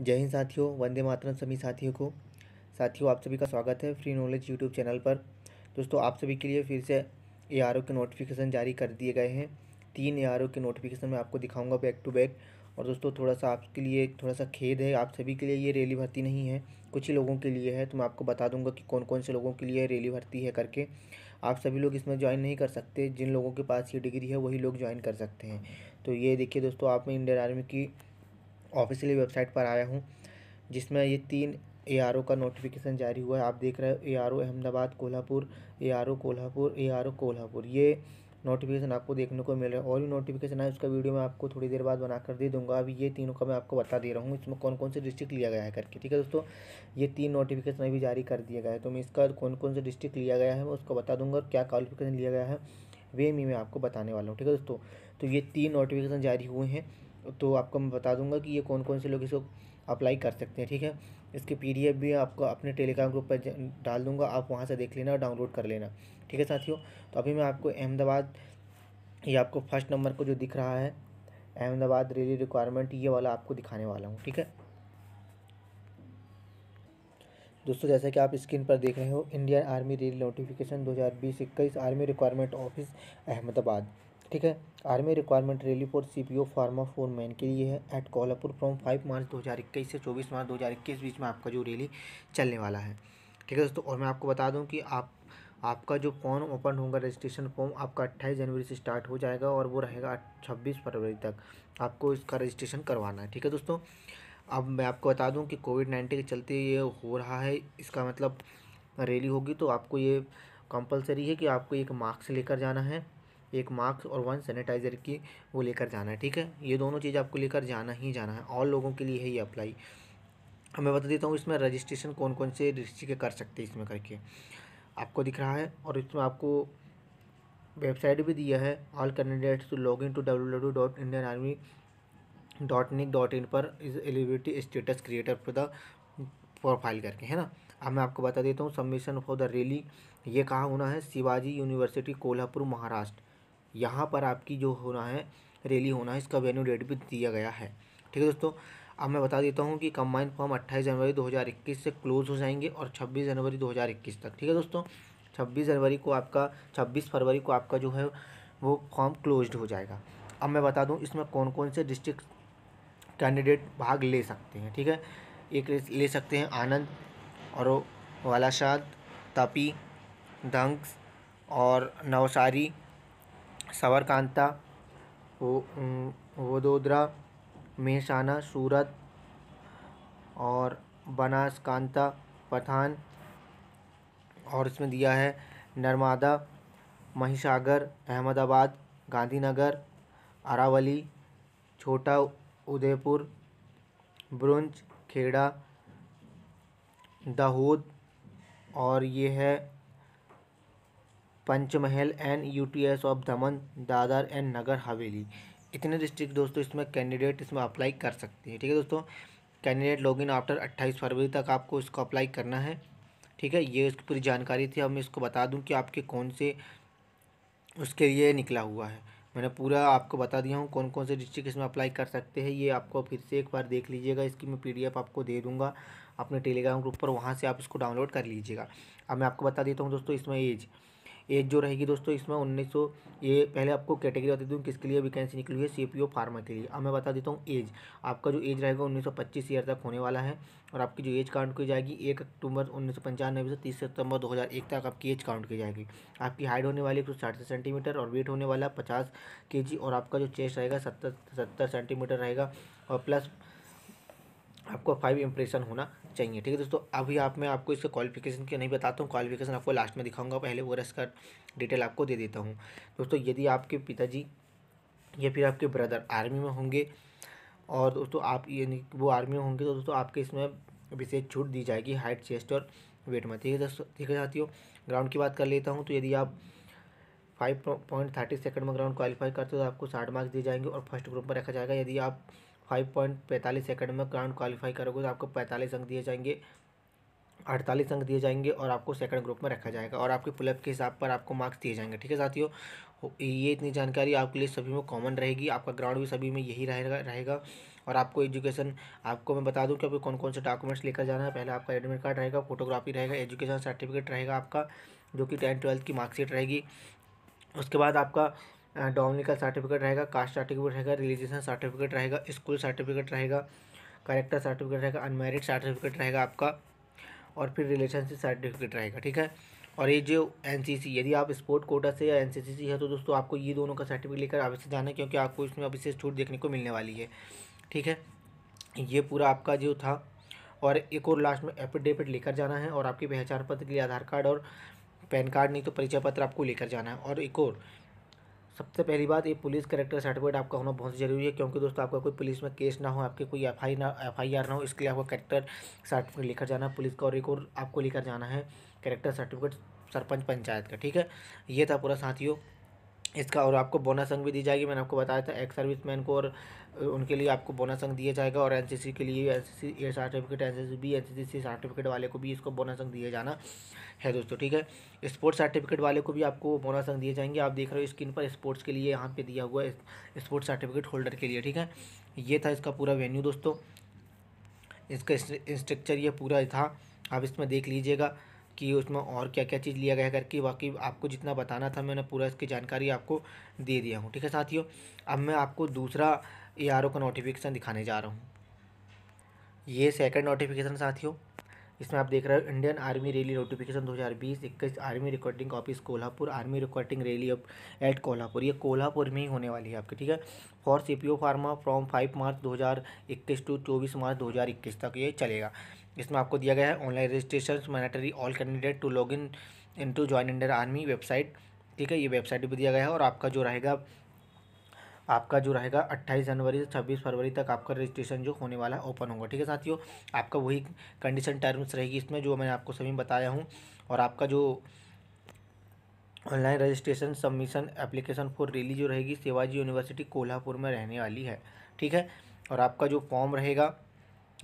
जय हिंद साथियों वंदे मातरम सभी साथियों को साथियों आप सभी का स्वागत है फ्री नॉलेज यूट्यूब चैनल पर दोस्तों आप सभी के लिए फिर से ए आर ओ के नोटिफिकेशन जारी कर दिए गए हैं तीन ए आर ओ के नोटिफिकेशन मैं आपको दिखाऊंगा बैक टू बैक और दोस्तों थोड़ा सा आपके लिए थोड़ा सा खेद है आप सभी के लिए ये रैली भर्ती नहीं है कुछ ही लोगों के लिए है तो मैं आपको बता दूंगा कि कौन कौन से लोगों के लिए रैली भर्ती है करके आप सभी लोग इसमें ज्वाइन नहीं कर सकते जिन लोगों के पास ये डिग्री है वही लोग ज्वाइन कर सकते हैं तो ये देखिए दोस्तों आप में इंडियन आर्मी की ऑफिशियली वेबसाइट पर आया हूँ जिसमें ये तीन ए आर ओ का नोटिफिकेशन जारी हुआ है आप देख रहे हो A R O Ahmedabad Kolhapur A R O Kolhapur A R O Kolhapur ये नोटिफिकेशन आपको देखने को मिल रहा है और भी नोटिफिकेशन है उसका वीडियो मैं आपको थोड़ी देर बाद बनाकर दे दूंगा अभी ये तीनों का मैं आपको बता दे रहा हूँ इसमें कौन कौन से डिस्ट्रिक्ट लिया गया है करके ठीक है दोस्तों ये तीन नोटिफिकेशन अभी जारी कर दिया गया है तो मैं इसका कौन कौन से डिस्ट्रिक्ट लिया गया है मैं उसको बता दूंगा और क्या क्वालिफिकेशन लिया गया है वे मैं आपको बताने वाला हूँ ठीक है दोस्तों तो ये तीन नोटिफिकेशन जारी हुए हैं तो आपको मैं बता दूंगा कि ये कौन कौन से लोग इसको अप्लाई कर सकते हैं ठीक है इसकी पी भी आपको अपने टेलीग्राम ग्रुप पर डाल दूंगा आप वहाँ से देख लेना और डाउनलोड कर लेना ठीक है साथियों तो अभी मैं आपको अहमदाबाद ये आपको फर्स्ट नंबर को जो दिख रहा है अहमदाबाद रेली रिक्वायरमेंट ये वाला आपको दिखाने वाला हूँ ठीक है दोस्तों जैसा कि आप स्क्रीन पर देख रहे हो इंडियन आर्मी रेल नोटिफिकेशन 2020 इक्कीस आर्मी रिक्वायरमेंट ऑफिस अहमदाबाद ठीक है army requirement rally for C P O pharma for man के लिए है at Kolhapur from five March दो हज़ार इक्कीस से चौबीस मार्च दो हज़ार इक्कीस बीच में आपका जो रैली चलने वाला है ठीक है दोस्तों और मैं आपको बता दूं कि आप आपका जो फॉर्म ओपन होगा रजिस्ट्रेशन फॉर्म आपका अट्ठाईस जनवरी से स्टार्ट हो जाएगा और वो रहेगा छब्बीस फरवरी तक आपको इसका रजिस्ट्रेशन करवाना है ठीक है दोस्तों अब मैं आपको बता दूं कि कोविड नाइन्टीन के चलते ये हो रहा है इसका मतलब रैली होगी तो आपको ये कंपलसरी है कि आपको एक मास्क लेकर जाना है एक मास्क और वन सैनिटाइज़र की वो लेकर जाना है ठीक है ये दोनों चीज़ आपको लेकर जाना ही जाना है और लोगों के लिए है ये अप्लाई मैं बता देता हूँ इसमें रजिस्ट्रेशन कौन कौन से के कर सकते हैं इसमें करके आपको दिख रहा है और इसमें आपको वेबसाइट भी दिया है all candidates to log in to W W dot Indian army dot nic dot in पर इज एलिवेटी status creator for the profile करके है ना अब मैं आपको बता देता हूँ सबमिशन फॉर द रैली ये कहाँ होना है शिवाजी यूनिवर्सिटी कोल्हापुर महाराष्ट्र यहाँ पर आपकी जो होना है रैली होना है इसका वेन्यू डेट भी दिया गया है ठीक है दोस्तों अब मैं बता देता हूँ कि कम्बाइन फॉर्म 28 जनवरी 2021 से क्लोज हो जाएंगे और 26 जनवरी 2021 तक ठीक है दोस्तों 26 जनवरी को आपका 26 फरवरी को आपका जो है वो फॉर्म क्लोज हो जाएगा अब मैं बता दूँ इसमें कौन कौन से डिस्ट्रिक्ट कैंडिडेट भाग ले सकते हैं ठीक है एक ले सकते हैं आनंद और वालाशाद तपी दंग्स और नवसारी सवरकांता वडोदरा मेहसाना सूरत और बनासकांता पठान और इसमें दिया है नर्मदा महिसागर अहमदाबाद गांधीनगर अरावली छोटा उदयपुर ब्रुंज खेड़ा दाहोद और ये है पंचमहल एंड यूटीएस ऑफ दमन दादर एंड नगर हवेली इतने डिस्ट्रिक्ट दोस्तों इसमें कैंडिडेट इसमें अप्लाई कर सकते हैं ठीक है दोस्तों कैंडिडेट लॉगिन आफ्टर 28 फरवरी तक आपको इसको अप्लाई करना है ठीक है ये इसकी पूरी जानकारी थी अब मैं इसको बता दूं कि आपके कौन से उसके लिए निकला हुआ है मैंने पूरा आपको बता दिया हूँ कौन कौन से डिस्ट्रिक्ट इसमें अप्लाई कर सकते हैं ये आपको फिर से एक बार देख लीजिएगा इसकी मैं पीडीएफ आपको दे दूँगा अपने टेलीग्राम ग्रुप पर वहाँ से आप इसको डाउनलोड कर लीजिएगा अब मैं आपको बता देता हूँ दोस्तों इसमें एज एज जो रहेगी दोस्तों इसमें उन्नीस सौ ये पहले आपको कैटेगरी बता दूँ किसके लिए वैकेंसी निकली हुई है सी पी फार्मा के लिए अब मैं बता देता हूँ एज आपका जो एज रहेगा उन्नीस सौ पच्चीस ईयर तक होने वाला है और आपकी जो एज काउंट की जाएगी एक अक्टूबर उन्नीस सौ से तीस सितंबर दो हज़ार एक तक आपकी एज काउंट की जाएगी आपकी हाइट होने वाली एक सौ साठ सेंटीमीटर और वेट होने वाला पचास के जी और आपका जो चेस्ट रहेगा सत्तर सत्तर सेंटीमीटर रहेगा और प्लस आपको फाइव इंप्रेशन होना चाहिए ठीक है दोस्तों अभी आप मैं आपको इसके क्वालिफिकेशन के नहीं बताता हूँ क्वालिफिकेशन आपको लास्ट में दिखाऊंगा पहले वो इसका डिटेल आपको दे देता हूँ दोस्तों यदि आपके पिताजी या फिर आपके ब्रदर आर्मी में होंगे और दोस्तों आप यानी वो आर्मी में होंगे तो दोस्तों आपके इसमें विशेष छूट दी जाएगी हाइट चेस्ट और वेट में ठीक है दोस्तों ठीक है साथियों ग्राउंड की बात कर लेता हूँ तो यदि आप फाइव पॉइंट थर्टी सेकंड में ग्राउंड क्वालिफाई करते हो तो आपको साठ मार्क्स दिए जाएंगे और फर्स्ट ग्रुप में रखा जाएगा यदि आप फाइव पॉइंट पैंतालीस सेकंड में ग्राउंड क्वालिफाई करोगे तो आपको पैंतालीस अंक दिए जाएंगे अड़तालीस अंक दिए जाएंगे और आपको सेकंड ग्रुप में रखा जाएगा और आपके पुलअप के हिसाब पर आपको मार्क्स दिए जाएंगे ठीक है साथियों ये इतनी जानकारी आपके लिए सभी में कॉमन रहेगी आपका ग्राउंड भी सभी में यही रहेगा रहेगा और आपको एजुकेशन आपको मैं बता दूं कि आपको कौन कौन से डॉक्यूमेंट्स लेकर जाना है पहले आपका एडमिट कार्ड रहेगा फोटोग्राफी रहेगा एजुकेशन सर्टिफिकेट रहेगा आपका जो कि टेंथ ट्वेल्थ की मार्कशीट रहेगी उसके बाद आपका का सर्टिफिकेट रहेगा कास्ट सर्टिफिकेट रहेगा रिलीजियसन सर्टिफिकेट रहेगा स्कूल सर्टिफिकेट रहेगा करेक्टर सर्टिफिकेट रहेगा अनमेरिड सर्टिफिकेट रहेगा आपका और फिर रिलेशनशिप सर्टिफिकेट रहेगा ठीक है और ये जो एन यदि आप स्पोर्ट कोटा से या एन सी है तो दोस्तों आपको ये दोनों का सर्टिफिकेट लेकर से जाना है क्योंकि आपको इसमें अभी से छूट देखने को मिलने वाली है ठीक है ये पूरा आपका जो था और एक और लास्ट में एफिडेविट लेकर जाना है और आपके पहचान पत्र के लिए आधार कार्ड और पैन कार्ड नहीं तो परिचय पत्र आपको लेकर जाना है और एक और सबसे पहली बात ये पुलिस करेक्टर सर्टिफिकेट आपका होना बहुत ज़रूरी है क्योंकि दोस्तों आपका कोई पुलिस में केस ना हो आपके कोई एफ आई ना एफ आई आर ना हो इसके लिए आपको करेक्टर सर्टिफिकेट लेकर जाना है पुलिस का और एक और आपको लेकर जाना है करेक्टर सर्टिफिकेट सरपंच पंचायत का ठीक है ये था पूरा साथियों इसका और आपको बोनस अंक भी दी जाएगी मैंने आपको बताया था एक्स सर्विस मैन को और उनके लिए आपको बोनस अंक दिया जाएगा और एनसीसी के लिए NCC A certificate NCC B NCC C certificate वाले को भी इसको बोनस अंक दिया जाना है दोस्तों ठीक है स्पोर्ट्स सर्टिफिकेट वाले को भी आपको बोनस अंक दिए जाएंगे आप देख रहे हो स्क्रीन पर स्पोर्ट्स के लिए यहाँ पे दिया हुआ है स्पोर्ट्स सर्टिफिकेट होल्डर के लिए ठीक है ये था इसका पूरा वेन्यू दोस्तों इसका स्ट्रक्चर ये पूरा था आप इसमें देख लीजिएगा कि उसमें और क्या क्या चीज़ लिया गया करके बाकी आपको जितना बताना था मैंने पूरा इसकी जानकारी आपको दे दिया हूँ ठीक है साथियों अब मैं आपको दूसरा ए आर ओ का नोटिफिकेशन दिखाने जा रहा हूँ ये सेकंड नोटिफिकेशन साथियों इसमें आप देख रहे हो इंडियन आर्मी रैली नोटिफिकेशन 2020 इक्कीस army recording office Kolhapur army recording rally अब एट कोल्हापुर ये कोल्हापुर में ही होने वाली है आपकी ठीक है for C P O pharma from five March 2021 to 24 March 2021 तक ये चलेगा इसमें आपको दिया गया है online registration mandatory all candidate to log in in to join Indian army website ठीक है ये वेबसाइट भी दिया गया है और आपका जो रहेगा आपका जो रहेगा अट्ठाईस जनवरी से छब्बीस फरवरी तक आपका रजिस्ट्रेशन जो होने वाला है ओपन होगा ठीक है साथियों आपका वही कंडीशन टर्म्स रहेगी इसमें जो मैंने आपको सभी बताया हूँ और आपका जो online registration submission application for rally जो रहेगी शिवाजी यूनिवर्सिटी कोल्हापुर में रहने वाली है ठीक है और आपका जो फॉर्म रहेगा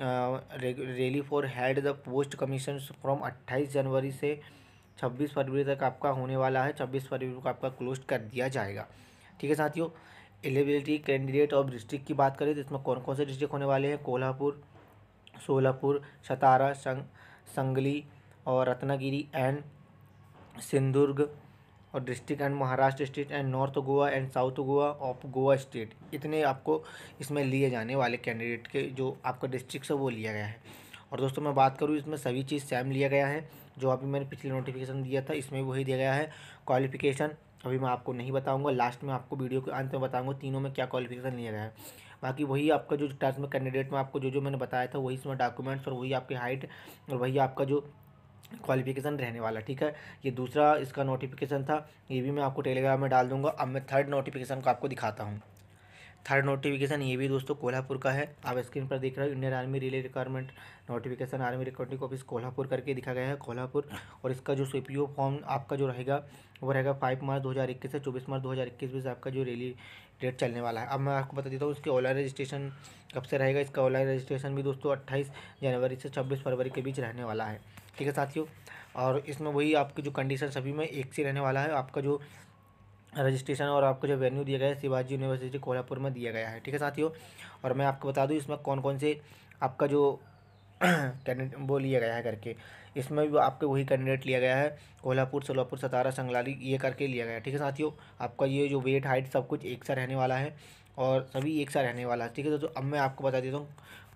rally for head the post commission from 28 जनवरी से 26 फरवरी तक आपका होने वाला है 26 फरवरी को आपका क्लोज कर दिया जाएगा ठीक है साथियों एलिबिलिटी कैंडिडेट और डिस्ट्रिक्ट की बात करें तो इसमें कौन कौन से डिस्ट्रिक्ट होने वाले हैं कोल्हापुर सोलापुर सतारा संग संगली और रत्नागिरी एंड सिंधुर्ग और district and Maharashtra state and north Goa and south Goa of Goa state इतने आपको इसमें लिए जाने वाले कैंडिडेट के जो आपका डिस्ट्रिक्ट से वो लिया गया है और दोस्तों मैं बात करूँ इसमें सभी चीज़ सेम लिया गया है जो अभी मैंने पिछले नोटिफिकेशन दिया था इसमें वही दिया गया है क्वालिफिकेशन अभी मैं आपको नहीं बताऊंगा लास्ट में आपको वीडियो के अंत में बताऊंगा तीनों में क्या क्वालिफिकेशन लिया गया है बाकी वही आपका जो टर्स में कैंडिडेट में आपको जो जो मैंने बताया था वही इसमें डॉक्यूमेंट्स और वही आपकी हाइट और वही आपका जो क्वालिफिकेशन रहने वाला ठीक है ये दूसरा इसका नोटिफिकेशन था ये भी मैं आपको टेलीग्राम में डाल दूंगा अब मैं थर्ड नोटिफिकेशन को आपको दिखाता हूँ थर्ड नोटिफिकेशन ये भी दोस्तों कोल्हापुर का है आप स्क्रीन पर देख रहे हो Indian army rally requirement notification army recording office Kolhapur करके दिखा गया है कोल्हापुर और इसका जो सी फॉर्म आपका जो रहेगा वो रहेगा फाइव मार्च दो हज़ार इक्कीस से चौबीस मार्च दो हज़ार इक्कीस आपका जो रैली डेट चलने वाला है अब मैं आपको बता देता हूँ इसके ऑनलाइन रजिस्ट्रेशन कब से रहेगा इसका ऑनलाइन रजिस्ट्रेशन भी दोस्तों अट्ठाईस जनवरी से छब्बीस फरवरी के बीच रहने वाला है ठीक है साथियों और इसमें वही आपकी जो कंडीशन सभी में एक से रहने वाला है आपका जो रजिस्ट्रेशन और आपको जो वेन्यू दिया गया है शिवाजी यूनिवर्सिटी कोल्हापुर में दिया गया है ठीक है साथियों और मैं आपको बता दूँ इसमें कौन कौन से आपका जो कैंडिडेट वो लिया गया है करके इसमें भी आपके वही कैंडिडेट लिया गया है कोल्हापुर सोलापुर सतारा संगलाली ये करके लिया गया है ठीक है साथियों आपका ये जो वेट हाइट सब कुछ एक सा रहने वाला है और सभी एक सा रहने वाला है ठीक है दोस्तों अब मैं आपको बता देता हूँ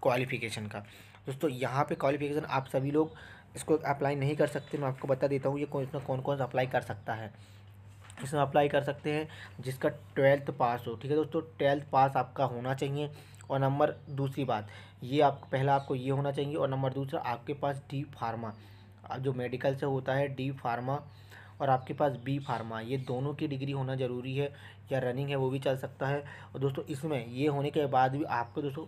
क्वालिफिकेशन का दोस्तों यहाँ पे क्वालिफिकेशन आप सभी लोग इसको अप्लाई नहीं कर सकते मैं आपको बता देता हूँ ये इसमें कौन कौन अप्लाई कर सकता है इसमें अप्लाई कर सकते हैं जिसका ट्वेल्थ पास हो ठीक है दोस्तों ट्वेल्थ पास आपका होना चाहिए और नंबर दूसरी बात ये आप पहला आपको ये होना चाहिए और नंबर दूसरा आपके पास डी फार्मा जो मेडिकल से होता है डी फार्मा और आपके पास बी फार्मा ये दोनों की डिग्री होना ज़रूरी है या रनिंग है वो भी चल सकता है और दोस्तों इसमें ये होने के बाद भी आपको दोस्तों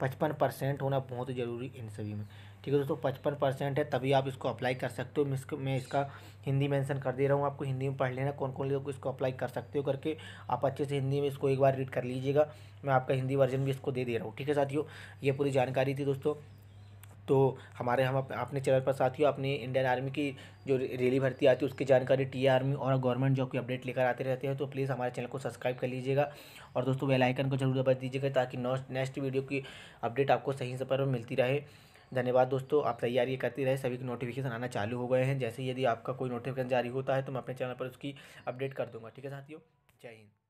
पचपन परसेंट होना बहुत ज़रूरी इन सभी में ठीक है दोस्तों पचपन परसेंट है तभी आप इसको अप्लाई कर सकते हो इसको मैं इसका हिंदी मेंशन कर दे रहा हूँ आपको हिंदी में पढ़ लेना कौन कौन लोग इसको अप्लाई कर सकते हो करके आप अच्छे से हिंदी में इसको एक बार रीड कर लीजिएगा मैं आपका हिंदी वर्जन भी इसको दे दे रहा हूँ ठीक है साथियों ये पूरी जानकारी थी दोस्तों तो हमारे हम अपने चैनल पर साथियों अपने इंडियन आर्मी की जो रैली भर्ती आती है उसकी जानकारी टी आर्मी और गवर्नमेंट जॉब की अपडेट लेकर आते रहते हैं तो प्लीज़ हमारे चैनल को सब्सक्राइब कर लीजिएगा और दोस्तों बेल आइकन को जरूर दबा दीजिएगा ताकि नेक्स्ट वीडियो की अपडेट आपको सही समय पर मिलती रहे धन्यवाद दोस्तों आप तैयारी करते रहे सभी के नोटिफिकेशन आना चालू हो गए हैं जैसे यदि आपका कोई नोटिफिकेशन जारी होता है तो मैं अपने चैनल पर उसकी अपडेट कर दूँगा ठीक है साथियों जय हिंद